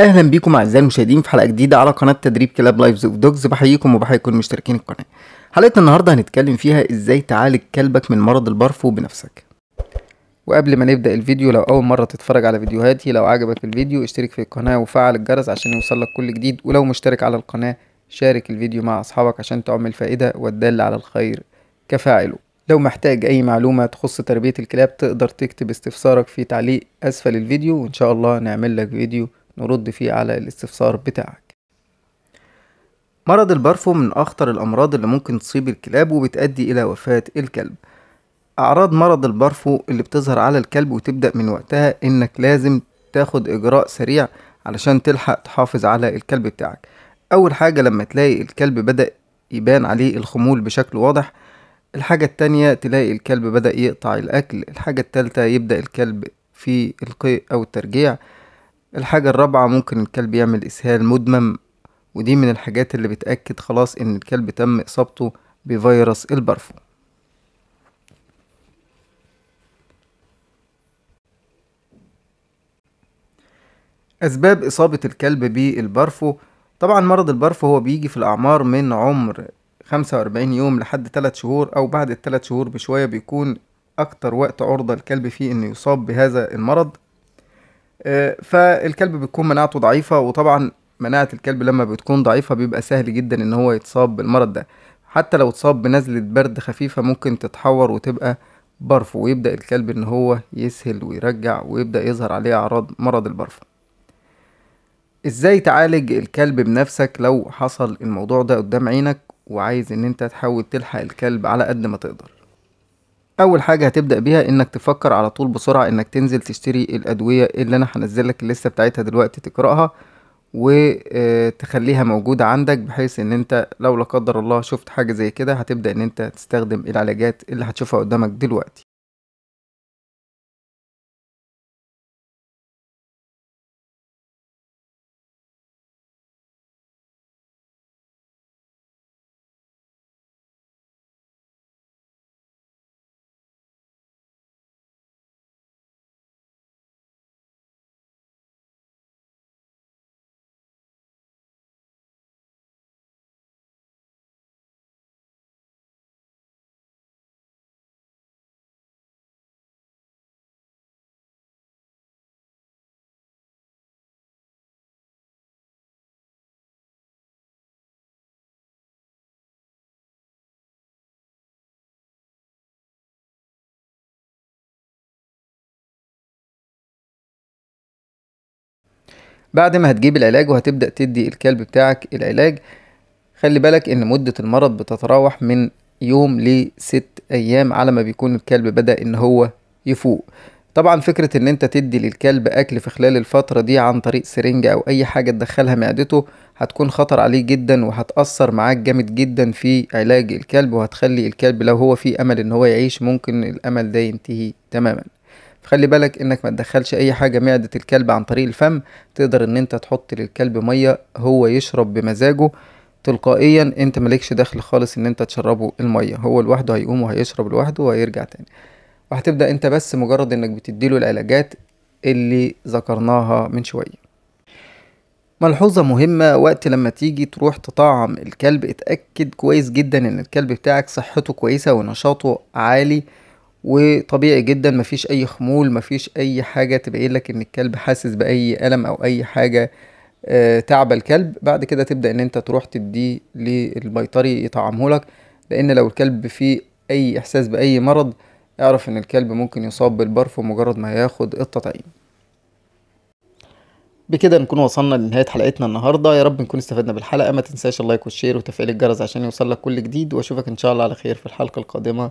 اهلا بيكم اعزائي المشاهدين في حلقه جديده على قناه تدريب كلاب لايفز اوف دوجز بحييكم وبحيي كل مشتركين القناه حلقه النهارده هنتكلم فيها ازاي تعالج كلبك من مرض البرفو بنفسك وقبل ما نبدا الفيديو لو اول مره تتفرج على فيديوهاتي لو عجبك الفيديو اشترك في القناه وفعل الجرس عشان يوصلك كل جديد ولو مشترك على القناه شارك الفيديو مع اصحابك عشان تعمل فائده والدال على الخير كفاعله لو محتاج اي معلومه تخص تربيه الكلاب تقدر تكتب استفسارك في تعليق اسفل الفيديو وان شاء الله نعمل لك فيديو نرد فيه على الاستفسار بتاعك مرض البرفو من أخطر الأمراض اللي ممكن تصيب الكلاب وبتؤدي إلى وفاة الكلب أعراض مرض البرفو اللي بتظهر على الكلب وتبدأ من وقتها إنك لازم تاخد إجراء سريع علشان تلحق تحافظ على الكلب بتاعك أول حاجة لما تلاقي الكلب بدأ يبان عليه الخمول بشكل واضح الحاجة التانية تلاقي الكلب بدأ يقطع الأكل الحاجة التالتة يبدأ الكلب في القيء أو الترجيع الحاجة الرابعة ممكن الكلب يعمل إسهال مدمم ودي من الحاجات اللي بتأكد خلاص إن الكلب تم إصابته بفيروس البرفو أسباب إصابة الكلب بالبرفو طبعا مرض البرفو هو بيجي في الأعمار من عمر 45 يوم لحد 3 شهور أو بعد الثلاث شهور بشوية بيكون أكتر وقت عرضة الكلب فيه إنه يصاب بهذا المرض آه، فالكلب بتكون مناعته ضعيفة وطبعا مناعة الكلب لما بتكون ضعيفة بيبقى سهل جدا ان هو يتصاب بالمرض ده حتى لو اتصاب بنزلة برد خفيفة ممكن تتحور وتبقى برف ويبدأ الكلب ان هو يسهل ويرجع ويبدأ يظهر عليه اعراض مرض البرف ازاي تعالج الكلب بنفسك لو حصل الموضوع ده قدام عينك وعايز ان انت تحاول تلحق الكلب على قد ما تقدر اول حاجه هتبدا بيها انك تفكر على طول بسرعه انك تنزل تشتري الادويه اللي انا هنزل لك الليسته بتاعتها دلوقتي تقراها وتخليها آه، موجوده عندك بحيث ان انت لو لا قدر الله شفت حاجه زي كده هتبدا ان انت تستخدم العلاجات اللي هتشوفها قدامك دلوقتي بعد ما هتجيب العلاج وهتبدأ تدي الكلب بتاعك العلاج خلي بالك ان مدة المرض بتتراوح من يوم لست ايام على ما بيكون الكلب بدأ ان هو يفوق طبعا فكرة ان انت تدي للكلب اكل في خلال الفترة دي عن طريق سرنجة او اي حاجة تدخلها معدته هتكون خطر عليه جدا وهتأثر معاك جامد جدا في علاج الكلب وهتخلي الكلب لو هو في امل ان هو يعيش ممكن الامل ده ينتهي تماما فخلي بالك انك ما تدخلش اي حاجه معده الكلب عن طريق الفم تقدر ان انت تحط للكلب ميه هو يشرب بمزاجه تلقائيا انت مالكش دخل خالص ان انت تشربه الميه هو لوحده هيقوم وهيشرب لوحده وهيرجع تاني وهتبدا انت بس مجرد انك بتديله العلاجات اللي ذكرناها من شويه ملحوظة مهمة وقت لما تيجي تروح تطعم الكلب اتأكد كويس جدا ان الكلب بتاعك صحته كويسة ونشاطه عالي وطبيعي جدا مفيش اي خمول مفيش اي حاجه تبين لك ان الكلب حاسس باي الم او اي حاجه آه، تعب الكلب بعد كده تبدا ان انت تروح تديه للبيطري يطعمه لك لان لو الكلب فيه اي احساس باي مرض اعرف ان الكلب ممكن يصاب بالبرف مجرد ما ياخد التطعيم بكده نكون وصلنا لنهاية حلقتنا النهاردة يا رب نكون استفدنا بالحلقة ما تنساش اللايك والشير وتفعيل الجرس عشان يوصلك كل جديد واشوفك ان شاء الله على خير في الحلقة القادمة